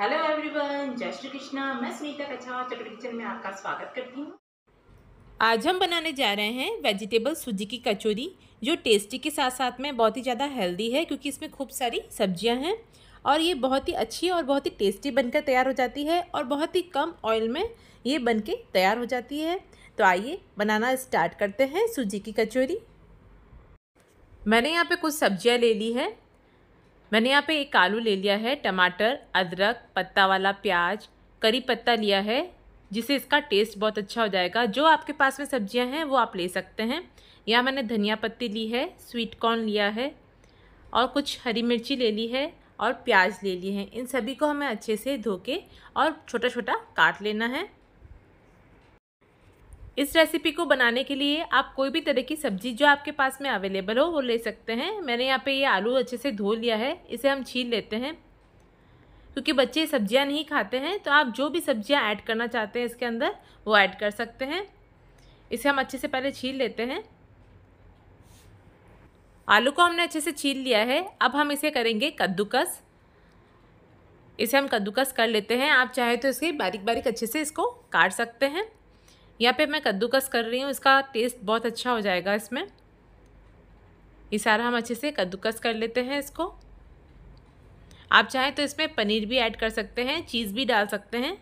hello everyone जय श्री कृष्णा मैं Sunita कछा चटरी kitchen में आपका स्वागत करती हूँ आज हम बनाने जा रहे हैं वेजिटेबल सूजी की कचौरी जो टेस्टी के साथ साथ में बहुत ही ज़्यादा हेल्दी है क्योंकि इसमें खूब सारी सब्जियां हैं और ये बहुत ही अच्छी और बहुत ही टेस्टी बनकर तैयार हो जाती है और बहुत ही कम ऑयल में ये बन के तैयार हो जाती है तो आइए बनाना स्टार्ट करते हैं सूजी की कचौरी मैंने यहाँ पर कुछ सब्जियाँ ले ली है मैंने यहाँ पे एक आलू ले लिया है टमाटर अदरक पत्ता वाला प्याज करी पत्ता लिया है जिससे इसका टेस्ट बहुत अच्छा हो जाएगा जो आपके पास में सब्जियाँ हैं वो आप ले सकते हैं यहाँ मैंने धनिया पत्ती ली है स्वीट कॉर्न लिया है और कुछ हरी मिर्ची ले ली है और प्याज ले ली है इन सभी को हमें अच्छे से धो के और छोटा छोटा काट लेना है इस रेसिपी को बनाने के लिए आप कोई भी तरह की सब्जी जो आपके पास में अवेलेबल हो वो ले सकते हैं मैंने यहाँ पे ये आलू अच्छे से धो लिया है इसे हम छील लेते हैं क्योंकि बच्चे सब्जियाँ नहीं खाते हैं तो आप जो भी सब्जियाँ ऐड करना चाहते हैं इसके अंदर वो ऐड कर सकते हैं इसे हम अच्छे से पहले छील लेते हैं आलू को हमने अच्छे से छील लिया है अब हम इसे करेंगे कद्दूकस इसे हम कद्दूकस कर लेते हैं आप चाहे तो इसे बारीक बारीक अच्छे से इसको काट सकते हैं यहाँ पे मैं कद्दूकस कर रही हूँ इसका टेस्ट बहुत अच्छा हो जाएगा इसमें ये सारा हम अच्छे से कद्दूकस कर लेते हैं इसको आप चाहें तो इसमें पनीर भी ऐड कर सकते हैं चीज़ भी डाल सकते हैं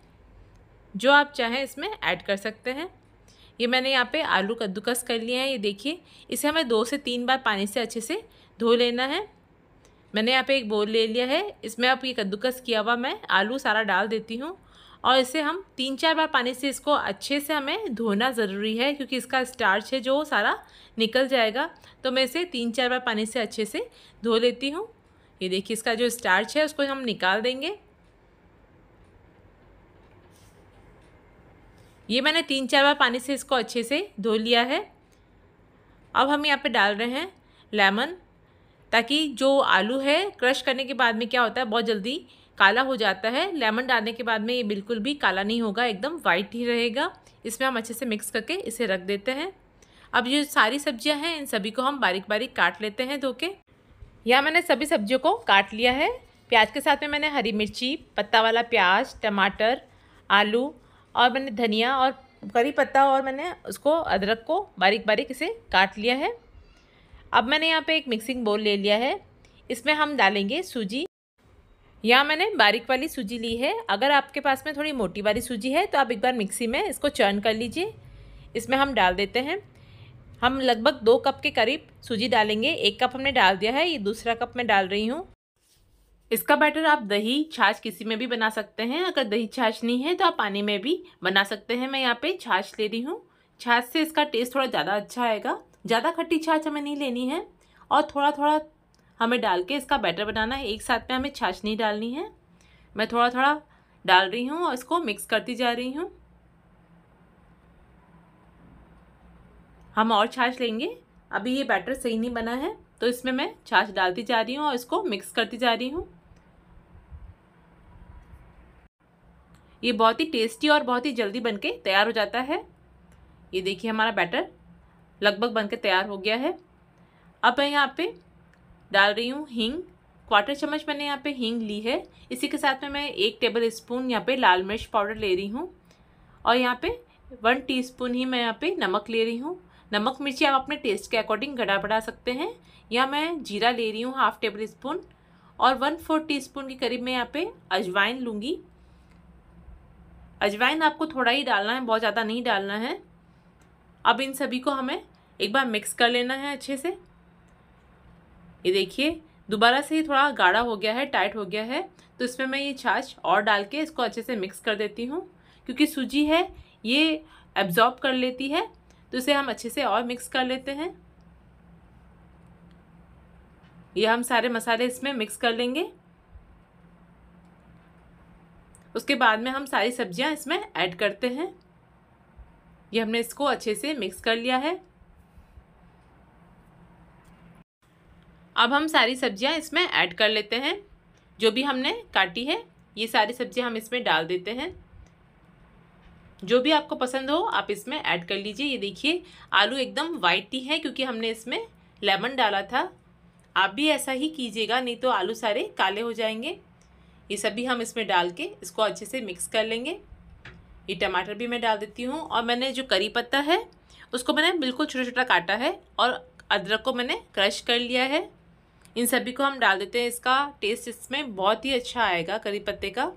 जो आप चाहें इसमें ऐड कर सकते हैं ये मैंने यहाँ पे आलू कद्दूकस कर लिए हैं ये देखिए इसे हमें दो से तीन बार पानी से अच्छे से धो लेना है मैंने यहाँ पे एक बोल ले लिया है इसमें आप ये कद्दूकस किया हुआ मैं आलू सारा डाल देती हूँ और इसे हम तीन चार बार पानी से इसको अच्छे से हमें धोना ज़रूरी है क्योंकि इसका स्टार्च है जो सारा निकल जाएगा तो मैं इसे तीन चार बार पानी से अच्छे से धो लेती हूँ ये देखिए इसका जो स्टार्च है उसको हम निकाल देंगे ये मैंने तीन चार बार पानी से इसको अच्छे से धो लिया है अब हम यहाँ पे डाल रहे हैं लेमन ताकि जो आलू है क्रश करने के बाद में क्या होता है बहुत जल्दी काला हो जाता है लेमन डालने के बाद में ये बिल्कुल भी काला नहीं होगा एकदम वाइट ही रहेगा इसमें हम अच्छे से मिक्स करके इसे रख देते हैं अब ये सारी सब्जियां हैं इन सभी को हम बारीक बारीक काट लेते हैं धो के यहाँ मैंने सभी सब्जियों को काट लिया है प्याज के साथ में मैंने हरी मिर्ची पत्ता वाला प्याज टमाटर आलू और मैंने धनिया और करी पत्ता और मैंने उसको अदरक को बारीक बारीक इसे काट लिया है अब मैंने यहाँ पे एक मिक्सिंग बोल ले लिया है इसमें हम डालेंगे सूजी यहाँ मैंने बारीक वाली सूजी ली है अगर आपके पास में थोड़ी मोटी वाली सूजी है तो आप एक बार मिक्सी में इसको चर्न कर लीजिए इसमें हम डाल देते हैं हम लगभग दो कप के करीब सूजी डालेंगे एक कप हमने डाल दिया है ये दूसरा कप मैं डाल रही हूँ इसका बैटर आप दही छाछ किसी में भी बना सकते हैं अगर दही छाछ नहीं है तो आप पानी में भी बना सकते हैं मैं यहाँ पे छाछ ले रही हूँ छाछ से इसका टेस्ट थोड़ा ज़्यादा अच्छा आएगा ज़्यादा खट्टी छाछ हमें नहीं लेनी है और थोड़ा थोड़ा हमें डाल के इसका बैटर बनाना है एक साथ में हमें छाछ नहीं डालनी है मैं थोड़ा थोड़ा डाल रही हूँ और इसको मिक्स करती जा रही हूँ हम और छाछ लेंगे अभी ये बैटर सही नहीं बना है तो इसमें मैं छाछ डालती जा रही हूँ और इसको मिक्स करती जा रही हूँ ये बहुत ही टेस्टी और बहुत ही जल्दी बनके तैयार हो जाता है ये देखिए हमारा बैटर लगभग बनकर तैयार हो गया है अब मैं यहाँ पे डाल रही हूँ हींग क्वार्टर चम्मच मैंने यहाँ पे हींग ली है इसी के साथ में मैं एक टेबल स्पून यहाँ पे लाल मिर्च पाउडर ले रही हूँ और यहाँ पे वन टीस्पून ही मैं यहाँ पे नमक ले रही हूँ नमक मिर्ची आप अपने टेस्ट के अकॉर्डिंग घटा बढ़ा सकते हैं या मैं जीरा ले रही हूँ हाफ टेबल स्पून और वन फोर टी स्पून के करीब मैं यहाँ पर अजवाइन लूँगी अजवाइन आपको थोड़ा ही डालना है बहुत ज़्यादा नहीं डालना है अब इन सभी को हमें एक बार मिक्स कर लेना है अच्छे से ये देखिए दोबारा से ये थोड़ा गाढ़ा हो गया है टाइट हो गया है तो इसमें मैं ये छाछ और डाल के इसको अच्छे से मिक्स कर देती हूँ क्योंकि सूजी है ये एब्जॉर्ब कर लेती है तो इसे हम अच्छे से और मिक्स कर लेते हैं ये हम सारे मसाले इसमें मिक्स कर लेंगे उसके बाद में हम सारी सब्जियां इसमें ऐड करते हैं ये हमने इसको अच्छे से मिक्स कर लिया है अब हम सारी सब्जियां इसमें ऐड कर लेते हैं जो भी हमने काटी है ये सारी सब्जियां हम इसमें डाल देते हैं जो भी आपको पसंद हो आप इसमें ऐड कर लीजिए ये देखिए आलू एकदम वाइट ही है क्योंकि हमने इसमें लेमन डाला था आप भी ऐसा ही कीजिएगा नहीं तो आलू सारे काले हो जाएंगे ये सभी हम इसमें डाल के इसको अच्छे से मिक्स कर लेंगे ये टमाटर भी मैं डाल देती हूँ और मैंने जो करी पत्ता है उसको मैंने बिल्कुल छोटा छोटा काटा है और अदरक को मैंने क्रश कर लिया है इन सभी को हम डाल देते हैं इसका टेस्ट इसमें बहुत ही अच्छा आएगा करी पत्ते का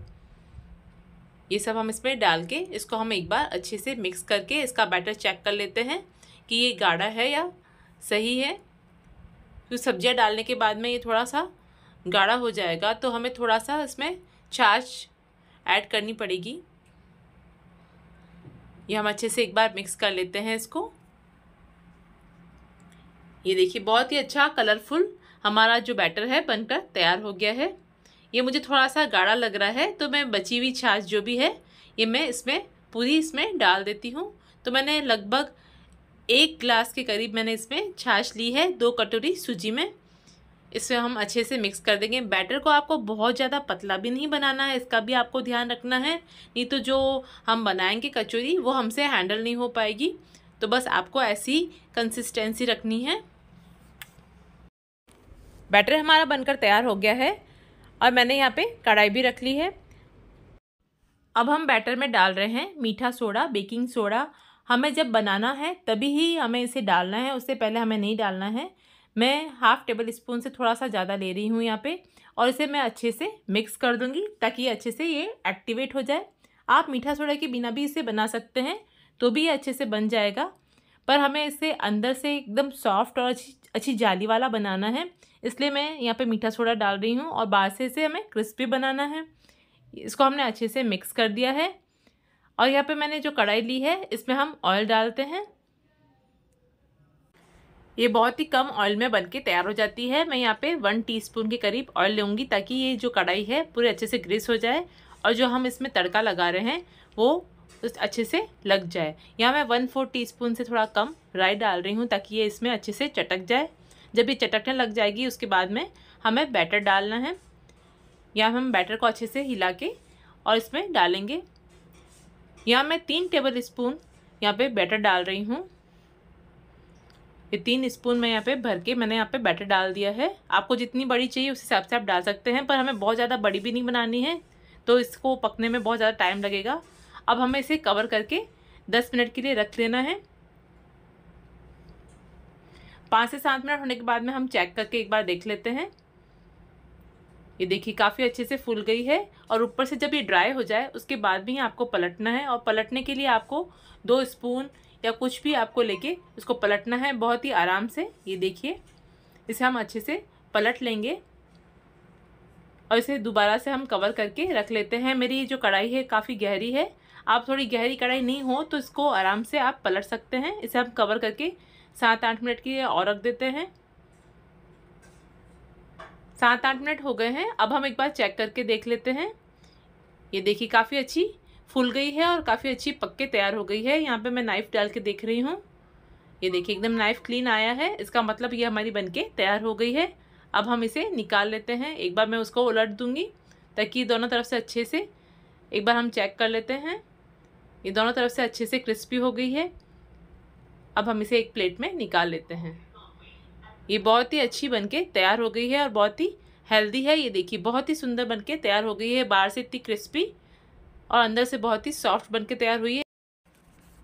ये सब हम इसमें डाल के इसको हम एक बार अच्छे से मिक्स करके इसका बैटर चेक कर लेते हैं कि ये गाढ़ा है या सही है तो सब्जियाँ डालने के बाद में ये थोड़ा सा गाढ़ा हो जाएगा तो हमें थोड़ा सा इसमें छाछ ऐड करनी पड़ेगी ये हम अच्छे से एक बार मिक्स कर लेते हैं इसको ये देखिए बहुत ही अच्छा कलरफुल हमारा जो बैटर है बनकर तैयार हो गया है ये मुझे थोड़ा सा गाढ़ा लग रहा है तो मैं बची हुई छाछ जो भी है ये मैं इसमें पूरी इसमें डाल देती हूँ तो मैंने लगभग एक ग्लास के करीब मैंने इसमें छाछ ली है दो कटोरी सूजी में इसे हम अच्छे से मिक्स कर देंगे बैटर को आपको बहुत ज़्यादा पतला भी नहीं बनाना है इसका भी आपको ध्यान रखना है नहीं तो जो हम बनाएंगे कचौरी वो हमसे हैंडल नहीं हो पाएगी तो बस आपको ऐसी कंसिस्टेंसी रखनी है बैटर हमारा बनकर तैयार हो गया है और मैंने यहाँ पे कढ़ाई भी रख ली है अब हम बैटर में डाल रहे हैं मीठा सोडा बेकिंग सोडा हमें जब बनाना है तभी ही हमें इसे डालना है उससे पहले हमें नहीं डालना है मैं हाफ़ टेबल स्पून से थोड़ा सा ज़्यादा ले रही हूँ यहाँ पे और इसे मैं अच्छे से मिक्स कर दूँगी ताकि ये अच्छे से ये एक्टिवेट हो जाए आप मीठा सोडा के बिना भी इसे बना सकते हैं तो भी ये अच्छे से बन जाएगा पर हमें इसे अंदर से एकदम सॉफ्ट और अच्छी अच्छी जाली वाला बनाना है इसलिए मैं यहाँ पर मीठा सोडा डाल रही हूँ और बाहर से इसे हमें क्रिस्पी बनाना है इसको हमने अच्छे से मिक्स कर दिया है और यहाँ पे मैंने जो कढ़ाई ली है इसमें हम ऑयल डालते हैं ये बहुत ही कम ऑयल में बन के तैयार हो जाती है मैं यहाँ पे वन टीस्पून के करीब ऑयल लूँगी ताकि ये जो कढ़ाई है पूरे अच्छे से ग्रेस हो जाए और जो हम इसमें तड़का लगा रहे हैं वो अच्छे से लग जाए यहाँ मैं वन फोर टी से थोड़ा कम राई डाल रही हूँ ताकि ये इसमें अच्छे से चटक जाए जब ये चटकने लग जाएगी उसके बाद में हमें बैटर डालना है यहाँ हम बैटर को अच्छे से हिला के और इसमें डालेंगे यहाँ मैं तीन टेबल स्पून यहाँ पे बैटर डाल रही हूँ ये तीन स्पून मैं यहाँ पे भर के मैंने यहाँ पे बैटर डाल दिया है आपको जितनी बड़ी चाहिए उस हिसाब से आप डाल सकते हैं पर हमें बहुत ज़्यादा बड़ी भी नहीं बनानी है तो इसको पकने में बहुत ज़्यादा टाइम लगेगा अब हमें इसे कवर करके दस मिनट के लिए रख लेना है पाँच से सात मिनट होने के बाद में हम चेक करके एक बार देख लेते हैं ये देखिए काफ़ी अच्छे से फूल गई है और ऊपर से जब ये ड्राई हो जाए उसके बाद भी आपको पलटना है और पलटने के लिए आपको दो स्पून या कुछ भी आपको लेके इसको पलटना है बहुत ही आराम से ये देखिए इसे हम अच्छे से पलट लेंगे और इसे दोबारा से हम कवर करके रख लेते हैं मेरी ये जो कढ़ाई है काफ़ी गहरी है आप थोड़ी गहरी कढ़ाई नहीं हो तो इसको आराम से आप पलट सकते हैं इसे हम कवर करके सात आठ मिनट के लिए और रख देते हैं सात आठ मिनट हो गए हैं अब हम एक बार चेक करके देख लेते हैं ये देखिए काफ़ी अच्छी फूल गई है और काफ़ी अच्छी पक्के तैयार हो गई है यहाँ पे मैं नाइफ़ डाल के देख रही हूँ ये देखिए एकदम नाइफ़ क्लीन आया है इसका मतलब ये हमारी बनके तैयार हो गई है अब हम इसे निकाल लेते हैं एक बार मैं उसको उलट दूँगी ताकि दोनों तरफ से अच्छे से एक बार हम चेक कर लेते हैं ये दोनों तरफ से अच्छे से क्रिस्पी हो गई है अब हम इसे एक प्लेट में निकाल लेते हैं ये बहुत ही अच्छी बन तैयार हो गई है और बहुत ही हेल्दी है ये देखिए बहुत ही सुंदर बनके तैयार हो गई है बाहर से इतनी क्रिस्पी और अंदर से बहुत ही सॉफ्ट बन के तैयार हुई है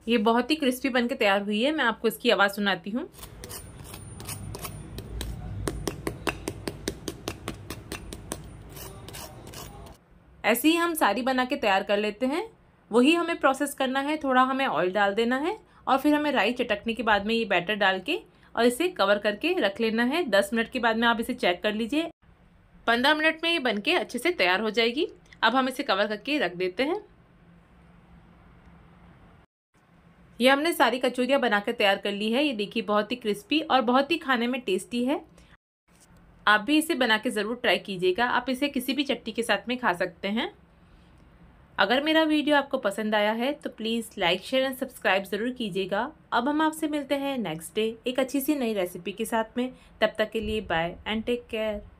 ये बहुत ही क्रिस्पी बन के तैयार हुई है मैं आपको इसकी आवाज़ सुनाती हूँ ऐसे ही हम सारी बना के तैयार कर लेते हैं वही हमें प्रोसेस करना है थोड़ा हमें ऑयल डाल देना है और फिर हमें राई चटकने के बाद में ये बैटर डाल के और इसे कवर करके रख लेना है दस मिनट के बाद में आप इसे चेक कर लीजिए पंद्रह मिनट में ये बनके अच्छे से तैयार हो जाएगी अब हम इसे कवर करके रख देते हैं ये हमने सारी कचौरियाँ बनाकर तैयार कर ली है ये देखिए बहुत ही क्रिस्पी और बहुत ही खाने में टेस्टी है आप भी इसे बना के ज़रूर ट्राई कीजिएगा आप इसे किसी भी चट्टी के साथ में खा सकते हैं अगर मेरा वीडियो आपको पसंद आया है तो please like share and subscribe ज़रूर कीजिएगा अब हम आपसे मिलते हैं नेक्स्ट डे एक अच्छी सी नई रेसिपी के साथ में तब तक के लिए बाय एंड टेक केयर